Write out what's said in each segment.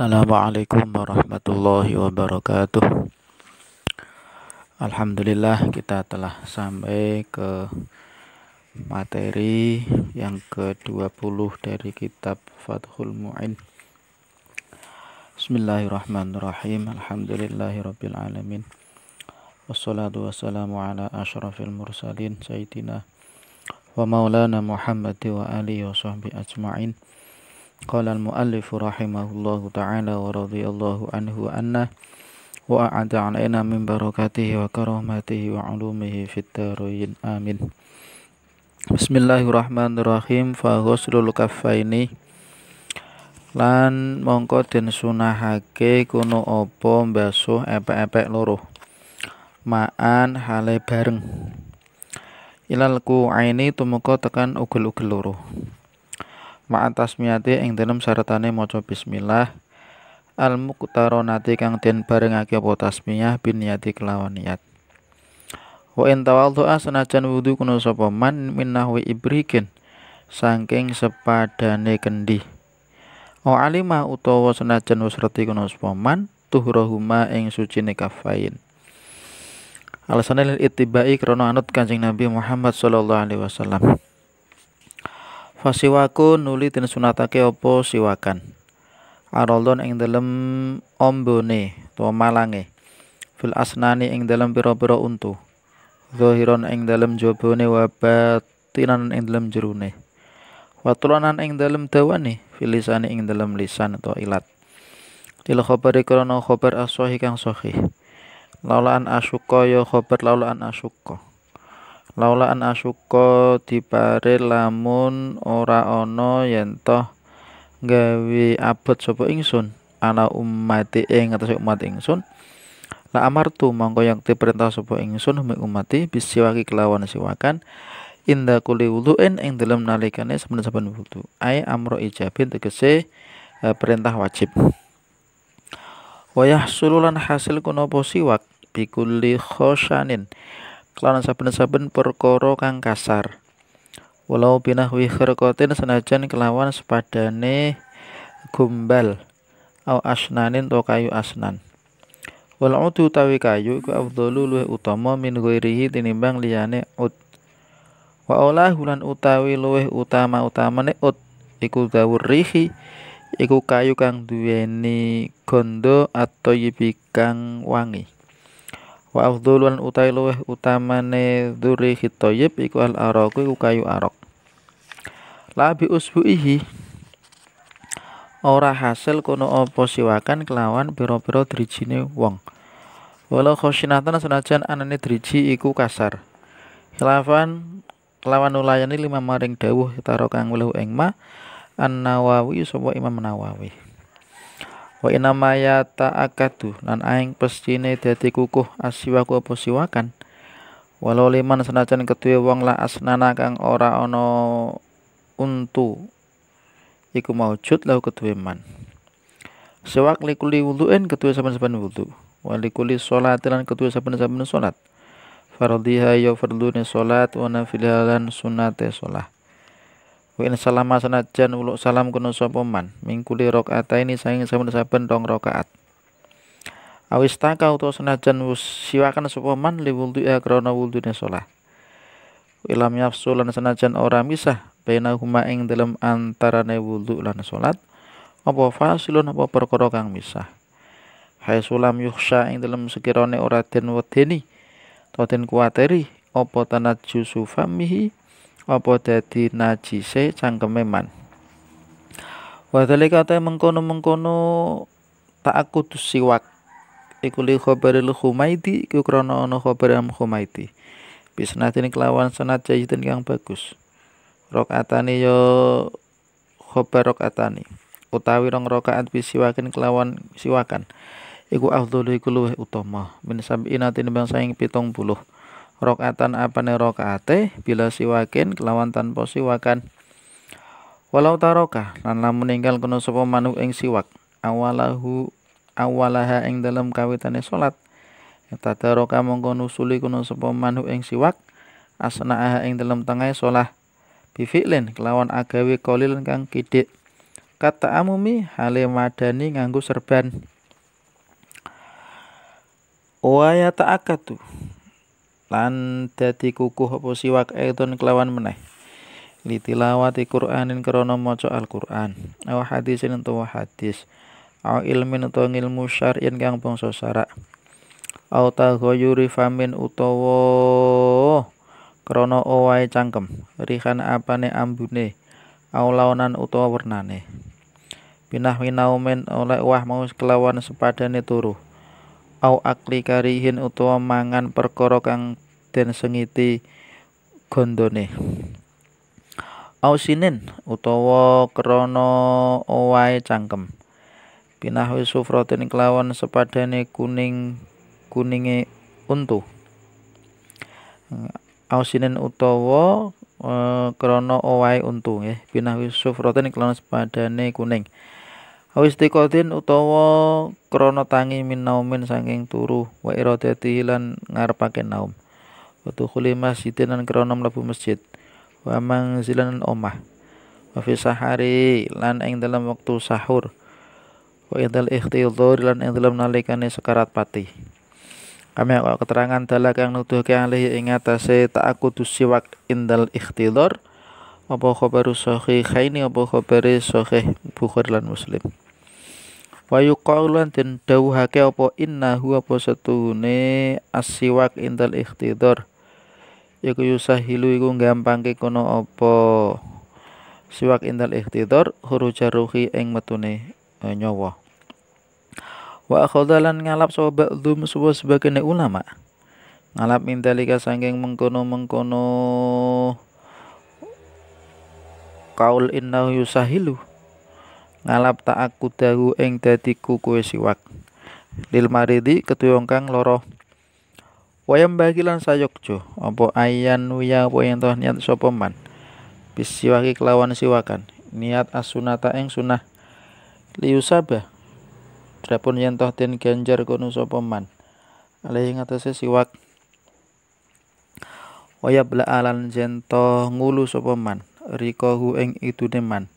Assalamualaikum warahmatullahi wabarakatuh Alhamdulillah kita telah sampai ke materi yang ke-20 dari kitab Fathul Mu'in Bismillahirrahmanirrahim Alhamdulillahirrabbilalamin Wassalatu wassalamu ala ashrafil mursalin Sayyidina wa maulana Muhammad wa alihi wa sahbihi ajma'in Qala al-muallif rahimahullahu ta'ala wa radhiyallahu anhu anna wa a'ada alaina min barakatihi wa karamatihi wa ulumihi fit tarayin amin Bismillahirrahmanirrahim fa ghuslul kaffaini lan mongko den sunahake kuno apa basuh epek-epek loro maan hale bareng ilal ku aini tumeka tekan ugel-ugel loro ma'atas miyati ing dalam syaratane maca bismillah al muqtaronati kang den barengake apa tasmiyah bin niyati kelawan niat wa in tawadhu'a sanajan wudu kuno sapa man min nahwi ibrikin saking sepadane kendi wa alima utawa senajan wis reti kuno sapa man tuhrahuma ing sucine kafain alasannya lil ittibai krana anut kanjeng Nabi Muhammad sallallahu alaihi wasallam Fasiwaku nuli den sunatake apa siwakan. Aroldon ing dalem ombone to malange. Fil asnani ing dalem pira-pira untu. Zahiron ing dalem jabone wa batinan ing dalem jerune. Watulanan ing dalem dawane, filisani ing dalem lisan to ilat. Til khabari krana khabar as kang sahih. Laulaan asyuka ya khabar laulaan asyuka laula an asyuka dipare lamun ora ana yen toh gawe abot sapa ingsun ana ummati ing eh, atas umat ingsun la amartu mangko yang diperintah sapa ingsun hum umati bisiwaki kelawan siwakan inda kuli en ing dalam nalikane saben-saben wudu ai amro ijabin tegese e, perintah wajib wayah sululan hasil kunopo siwak bikuli khosanin kelawan saben-saben perkara kang kasar walau binahwi khirqatin senajan kelawan sepadane gombal au asnanin to kayu asnan wal udu utawi kayu iku afdalu luwih utama min ghairihi tinimbang liyane ud wa olah hulan utawi luwih utama utamane ud iku gawur rihi iku kayu kang duweni gondo atau yibi kang wangi wa afdhulun utai utamane dzuri khitayib iku al araq iku kayu arok labi usbuihi ora hasil kono apa siwakan kelawan pira-pira drijine wong wala khosinatan senajan anane driji iku kasar khilafan kelawan nulayani lima maring dawuh tarokang kang weluh ing ma imam nawawi, sobo imam nawawi. wa inama ya ta'akadu lan aing pestine dadi kukuh asiwaku apa siwakan walau liman senajan kedue wong la asnana kang ora ono untu iku maujud lahu kedue man siwak likuli wuduin kedue saben-saben wudu walikuli sholat lan kedue saben-saben sholat fardhiha ya fardune salat wa sunate sholat wa in salama sanajan uluk salam kuno sapa man mingkuli rakaat ini saing saben-saben rong rakaat awistaka utawa sanajan wis siwakan sapa man li ya krana wudhune salat Ilam yafsul lan sanajan ora misah huma ing dalam antarane wudhu lan salat apa fasilun apa perkara kang misah Hai sulam yuksa ing dalam sekirane ora den wedeni Toten kuateri apa tanajjusu famihi apa dadi najise cangkeme man wa dzalika ta mengkono-mengkono ta'akudus siwak iku li khabaril khumaidi iku krana ana khabar am khumaidi bisnatin kelawan sanad jayyidin kang bagus rakaatane yo ya khabar rakaatane utawi rong rakaat bisiwakin kelawan siwakan iku afdhalu iku luwih utama min sab'ina bang saing 70 rokatan apa apane rokate bila siwakin kelawan tanpa siwakan walau taroka lan lamun meninggal kono sapa manuk ing siwak awalahu awalaha ing dalam kawitane salat taroka mongko nusuli kono sapa manuk ing siwak asnaaha ing dalam tengah solah bifi'lin kelawan agawe kolil kang kidik kata amumi hale madani nganggo serban wa tu lan dadi kukuh apa siwak aidon kelawan meneh litilawati Qur'anin krana maca Al-Qur'an aw hadisin utawa hadis aw ilmin utawa ilmu syar'in kang bangsa syarak aw taghayyuri famin utawa krana owahe cangkem rihan apane ambune aw laonan utawa wernane binah winaumen oleh wah mau kelawan sepadane turu au akli karihin utawa mangan perkara kang den sengiti gondone au sinin utawa krana owahe cangkem pinahwi sufratin kelawan sepadane kuning kuninge untu ausinen utawa utowo eh, krana owahe untu nggih pinahwi sufratin kelawan sepadane kuning awis utawa krono tangi min naumin saking turu wa hilan ngar pake naum waktu kuli masjidin dan krono melabu masjid wa mangzilan omah wa fisahari lan eng dalam waktu sahur wa idal ikhtidhar lan ing dalam nalikani sekarat pati kami akan keterangan dalak yang nuduhke alih ingatasi atase aku dusiwak indal ikhtidhar apa khabaru khaini apa khabari sahih Bukhari lan Muslim wayu kaulan dan dawuhake opo innahu apa posetune asiwak intal ikhtidor iku yusahilu iku gampangke kono opo siwak intal ikhtidor huru jaruhi ing metune e, nyawa wa akhodalan ngalap sapa dum sapa sebagainya ulama ngalap mintalika sangking mengkono-mengkono kaul inna yusa hilu ngalap tak aku dahu ing dadi kuku siwak lil maridi ketuyong kang loro wayam bagilan sayokjo opo ayan wiya opo yang toh niat sopeman bis siwaki kelawan siwakan niat asunata ing sunah liusaba Drapun yen toh ten ganjar kono sapa man alih ngatese siwak wayab bla alan jento ngulu sapa man Rikohu ing idune man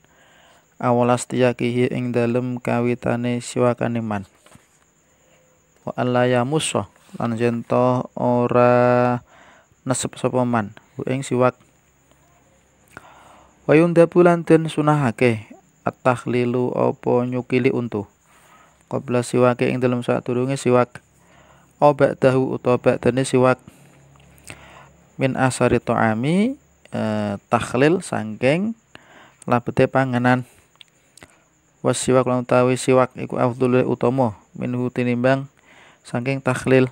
awalas tiyakihi ing dalem kawitane siwakane man wa alaya musa lan jento ora nesep sapa man ing siwak wa yunda lan den sunahake atakhlilu apa nyukili untu qabla siwake ing dalem sadurunge siwak obak dahu utawa ba'dane siwak min asari ta'ami eh, takhlil sangking labete panganan was siwak lan utawi siwak iku afdhul utama minhu tinimbang saking takhlil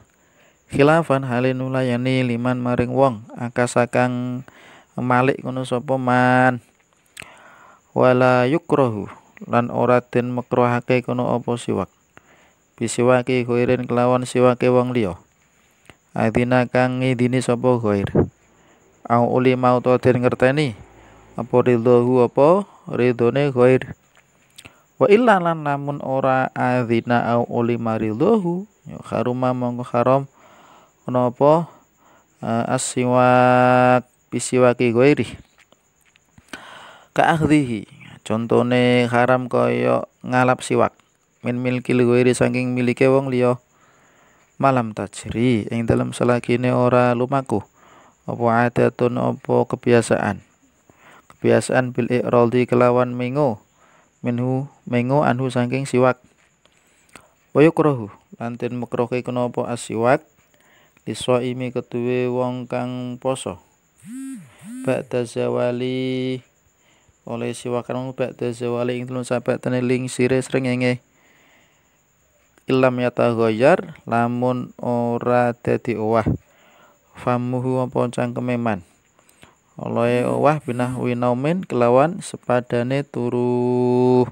khilafan halin yani liman maring wong sakang malik ngono sapa man wala yukrahu lan ora den makruhake kono apa siwak bisiwaki khairin kelawan siwake wong liya adina kang ngidini sapa khair au ulima utawa den ngerteni apa ridhohu apa ridhone khair wa illa lan namun ora azina au uli maridahu ya haruma mongko haram napa uh, eh, asiwak pisiwaki goiri ka akhdihi contone haram kaya ngalap siwak min milki goiri saking milike wong liya malam tajri ing dalam selakine ora lumaku apa adatun apa kebiasaan kebiasaan bil iqraldi kelawan mingo minhu mengu anhu saking siwak wayu rohu lantin mekrohi kenapa asiwak liso imi keduwe wong kang poso pak zawali oleh siwakan ba'da zawali ing tulun sampai teneling sire srengenge ilam yata goyar lamun ora dadi owah famuhu apa kememan. Oleh wah binah winaumin kelawan sepadane turu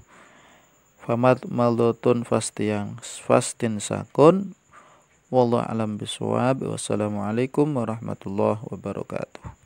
famat maldotun fastiang fastin sakun wallahu alam biswab wassalamualaikum warahmatullahi wabarakatuh